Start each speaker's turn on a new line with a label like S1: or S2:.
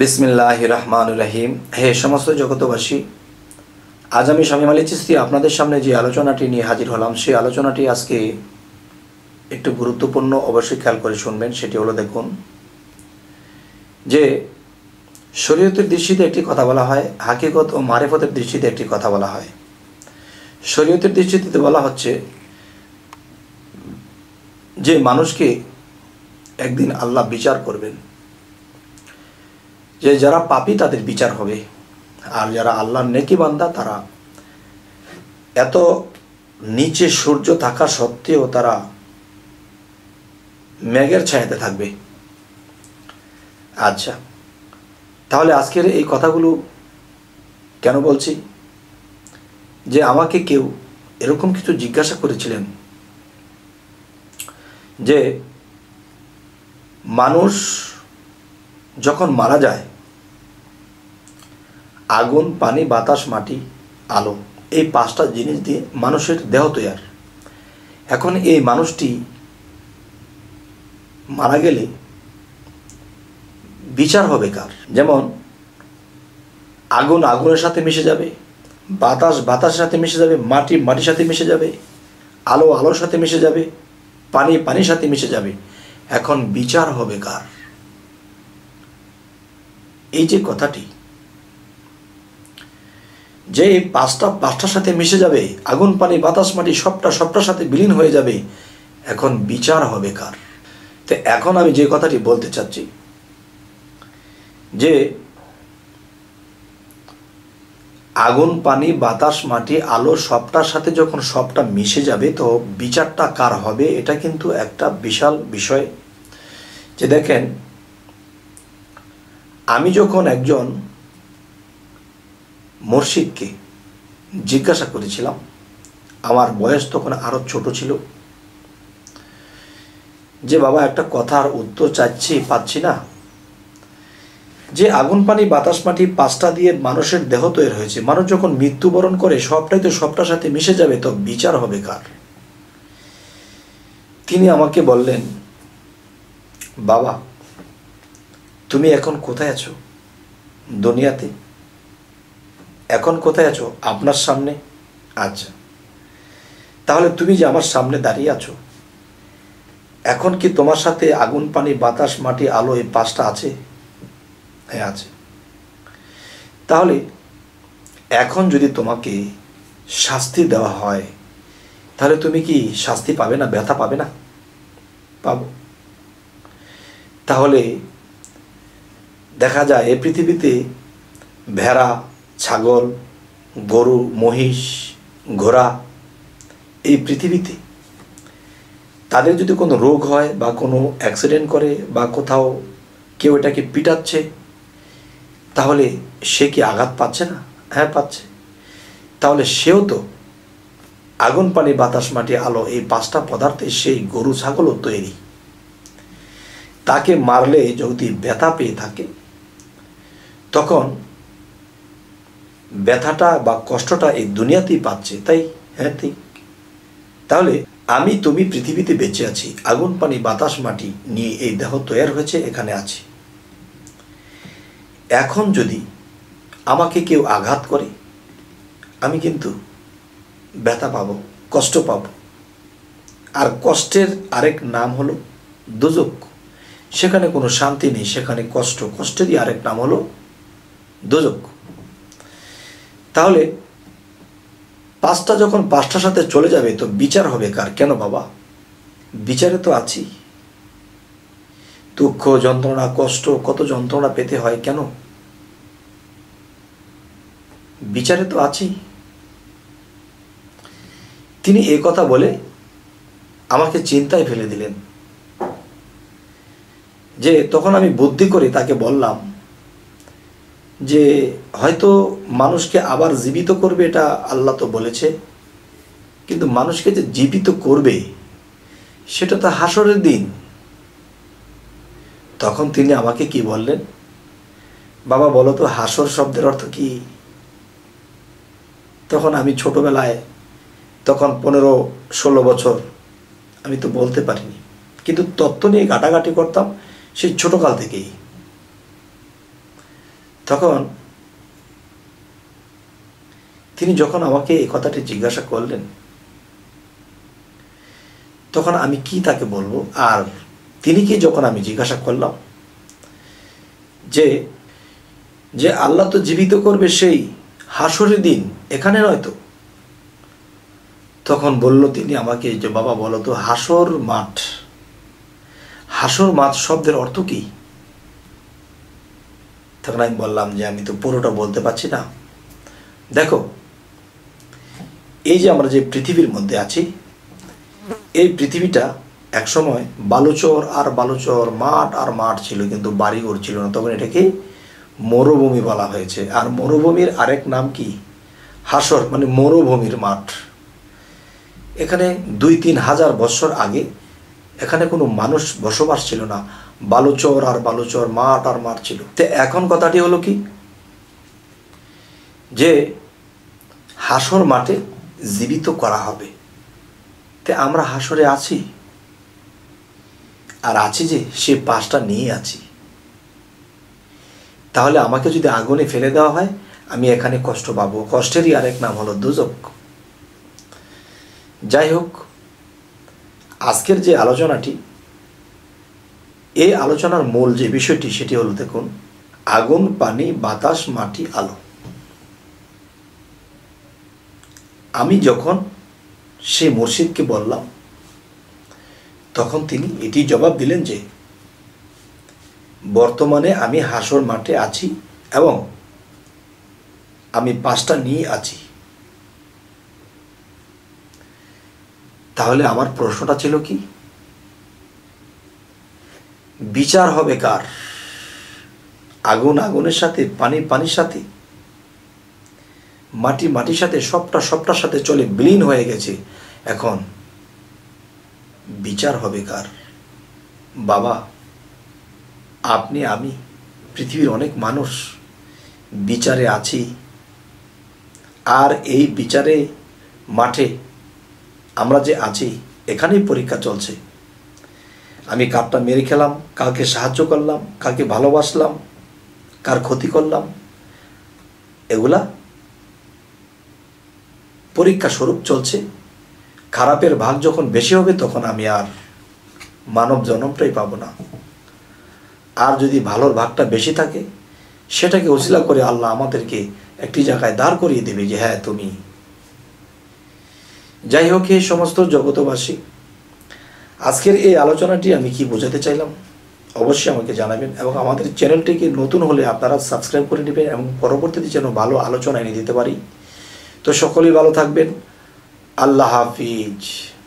S1: বিসমিল্লাহ রহমান রহিম হে সমস্ত জগতবাসী আজ আমি স্বামী মালিক চিস্তি আপনাদের সামনে যে আলোচনাটি নিয়ে হাজির হলাম সেই আলোচনাটি আজকে একটু গুরুত্বপূর্ণ অবশ্যই খেয়াল করে শুনবেন সেটি হলো দেখুন যে শরীয়তের দৃষ্টিতে একটি কথা বলা হয় হাকিকত ও মারেফতের দৃষ্টিতে একটি কথা বলা হয় শরীয়তের দৃষ্টিতে বলা হচ্ছে যে মানুষকে একদিন আল্লাহ বিচার করবেন যে যারা পাপি তাদের বিচার হবে আর যারা আল্লাহর নেকি বান্দা তারা এত নিচে সূর্য থাকা সত্ত্বেও তারা মেঘের ছায়াতে থাকবে আচ্ছা তাহলে আজকের এই কথাগুলো কেন বলছি যে আমাকে কেউ এরকম কিছু জিজ্ঞাসা করেছিলেন যে মানুষ যখন মারা যায় আগুন পানি বাতাস মাটি আলো এই পাঁচটা জিনিস দিয়ে মানুষের দেহ তৈয়ার এখন এই মানুষটি মারা গেলে বিচার হবে কার যেমন আগুন আগুনের সাথে মিশে যাবে বাতাস বাতাসের সাথে মিশে যাবে মাটি মাটির সাথে মিশে যাবে আলো আলোর সাথে মিশে যাবে পানি পানির সাথে মিশে যাবে এখন বিচার হবে কার এই যে কথাটি যে পাঁচটা পাঁচটার সাথে মিশে যাবে আগুন পানি বাতাস মাটি সবটা সবটার সাথে বিলীন হয়ে যাবে এখন বিচার হবে কার তো এখন আমি যে কথাটি বলতে চাচ্ছি যে আগুন পানি বাতাস মাটি আলো সবটার সাথে যখন সবটা মিশে যাবে তো বিচারটা কার হবে এটা কিন্তু একটা বিশাল বিষয় যে দেখেন আমি যখন একজন মর্শিদকে জিজ্ঞাসা করেছিলাম আমার বয়স তখন আরও ছোট ছিল যে বাবা একটা কথার উত্তর চাচ্ছি পাচ্ছি না যে আগুন পানি বাতাস মাটি পাঁচটা দিয়ে মানুষের দেহ তৈরি হয়েছে মানুষ যখন মৃত্যুবরণ করে সবটাই তো সবটার সাথে মিশে যাবে তো বিচার হবে কার তিনি আমাকে বললেন বাবা তুমি এখন কোথায় আছো দুনিয়াতে এখন কোথায় আছো আপনার সামনে আচ্ছা তাহলে তুমি যে আমার সামনে দাঁড়িয়ে আছো এখন কি তোমার সাথে আগুন পানি বাতাস মাটি আলো এই পাঁচটা আছে হ্যাঁ আছে তাহলে এখন যদি তোমাকে শাস্তি দেওয়া হয় তাহলে তুমি কি শাস্তি পাবে না ব্যথা পাবে না পাবো তাহলে দেখা যায় এ পৃথিবীতে ভেড়া ছাগল গরু মহিষ ঘোড়া এই পৃথিবীতে তাদের যদি কোনো রোগ হয় বা কোনো অ্যাক্সিডেন্ট করে বা কোথাও কেউ এটাকে পিটাচ্ছে তাহলে সে কি আঘাত পাচ্ছে না হ্যাঁ পাচ্ছে তাহলে সেও তো আগুন পানি বাতাস মাটি আলো এই পাঁচটা পদার্থে সেই গরু ছাগলও তৈরি তাকে মারলে যদি ব্যথা পেয়ে থাকে তখন ব্যথাটা বা কষ্টটা এই দুনিয়াতেই পাচ্ছে তাই হ্যাঁ ঠিক তাহলে আমি তুমি পৃথিবীতে বেঁচে আছি আগুন পানি বাতাস মাটি নিয়ে এই দেহ তৈরি হয়েছে এখানে আছি এখন যদি আমাকে কেউ আঘাত করে আমি কিন্তু ব্যথা পাব কষ্ট পাব আর কষ্টের আরেক নাম হলো দুজক সেখানে কোনো শান্তি নেই সেখানে কষ্ট কষ্টেরই আরেক নাম হলো দোজক তাহলে পাঁচটা যখন পাঁচটার সাথে চলে যাবে তো বিচার হবে কার কেন বাবা বিচারে তো আছি দুঃখ যন্ত্রণা কষ্ট কত যন্ত্রণা পেতে হয় কেন বিচারে তো আছি তিনি এ কথা বলে আমাকে চিন্তায় ফেলে দিলেন যে তখন আমি বুদ্ধি করে তাকে বললাম যে হয়তো মানুষকে আবার জীবিত করবে এটা আল্লাহ তো বলেছে কিন্তু মানুষকে যে জীবিত করবে সেটা তো হাসরের দিন তখন তিনি আমাকে কি বললেন বাবা বলো তো হাসর শব্দের অর্থ কি তখন আমি ছোটবেলায় তখন পনেরো ষোলো বছর আমি তো বলতে পারিনি কিন্তু তত্ত্ব নিয়ে ঘাটাঘাটি করতাম সেই ছোটোকাল থেকেই তখন তিনি যখন আমাকে এই কথাটি জিজ্ঞাসা করলেন তখন আমি কি তাকে বলবো আর তিনি কি যখন আমি জিজ্ঞাসা করলাম যে যে আল্লাহ তো জীবিত করবে সেই হাসরের দিন এখানে নয় তো তখন বলল তিনি আমাকে যে বাবা বলো তো হাসর মাঠ হাসর মাঠ শব্দের অর্থ কী তখন আমি বললাম যে আমি তো পুরোটা বলতে পারছি না দেখো এই যে আমরা যে পৃথিবীর মধ্যে আছি এই পৃথিবীটা একসময় বালুচর আর বালুচর মাঠ আর মাঠ ছিল কিন্তু বাড়ি ঘর ছিল না তখন এটাকে মরুভূমি বলা হয়েছে আর মরুভূমির আরেক নাম কি হাসর মানে মরুভূমির মাঠ এখানে দুই তিন হাজার বছর আগে এখানে কোনো মানুষ বসবাস ছিল না বালুচর আর বালুচর মাঠ আর মাঠ ছিল তো এখন কথাটি হলো কি যে হাসর মাঠে জীবিত করা হবে তে আমরা হাসরে আছি আর আছি যে সে বাসটা নিয়ে আছি তাহলে আমাকে যদি আগুনে ফেলে দেওয়া হয় আমি এখানে কষ্ট পাবো কষ্টেরই আরেক নাম হলো দুজক যাই হোক আজকের যে আলোচনাটি এই আলোচনার মূল যে বিষয়টি সেটি হলো দেখুন আগুন পানি বাতাস মাটি আলো আমি যখন সে মসজিদকে বললাম তখন তিনি এটি জবাব দিলেন যে বর্তমানে আমি হাসর মাঠে আছি এবং আমি পাঁচটা নিয়ে আছি তাহলে আমার প্রশ্নটা ছিল কি বিচার হবে কার আগুন আগুনের সাথে পানি পানির সাথে মাটি মাটির সাথে সবটা সবটার সাথে চলে বিলীন হয়ে গেছে এখন বিচার হবে কার বাবা আপনি আমি পৃথিবীর অনেক মানুষ বিচারে আছি আর এই বিচারে মাঠে আমরা যে আছি এখানেই পরীক্ষা চলছে আমি কাপটা মেরে খেলাম কাকে সাহায্য করলাম কাকে ভালোবাসলাম কার ক্ষতি করলাম এগুলা পরীক্ষা স্বরূপ চলছে খারাপের ভাগ যখন বেশি হবে তখন আমি আর মানব জনমটাই পাবো না আর যদি ভালোর ভাগটা বেশি থাকে সেটাকে অসিলা করে আল্লাহ আমাদেরকে একটি জায়গায় দাঁড় করিয়ে দেবে যে হ্যাঁ তুমি যাই হোক এই সমস্ত জগতবাসী আজকের এই আলোচনাটি আমি কি বোঝাতে চাইলাম অবশ্যই আমাকে জানাবেন এবং আমাদের চ্যানেলটিকে নতুন হলে আপনারা সাবস্ক্রাইব করে নেবেন এবং পরবর্তীতে যেন ভালো আলোচনা এনে দিতে পারি তো সকলেই ভালো থাকবেন আল্লাহ হাফিজ